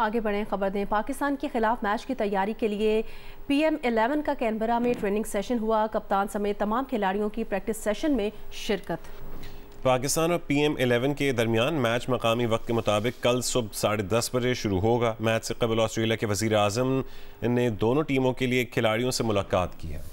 आगे बढ़ें खबर दें पाकिस्तान के खिलाफ मैच की तैयारी के लिए पीएम 11 का कैनबरा में ट्रेनिंग सेशन हुआ कप्तान समेत तमाम खिलाड़ियों की प्रैक्टिस सेशन में शिरकत पाकिस्तान और पी एम एलेवन के दरमियान मैच मकामी वक्त के मुताबिक कल सुबह साढ़े दस बजे शुरू होगा मैच से कबल ऑस्ट्रेलिया के वजीर अजम ने दोनों टीमों के लिए खिलाड़ियों से मुलाकात की है